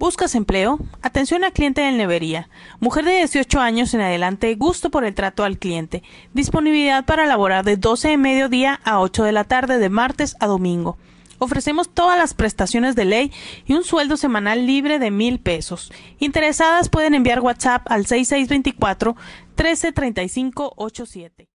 ¿Buscas empleo? Atención al cliente del nevería. Mujer de 18 años en adelante, gusto por el trato al cliente. Disponibilidad para laborar de 12 de mediodía a 8 de la tarde de martes a domingo. Ofrecemos todas las prestaciones de ley y un sueldo semanal libre de mil pesos. Interesadas pueden enviar WhatsApp al 6624 133587.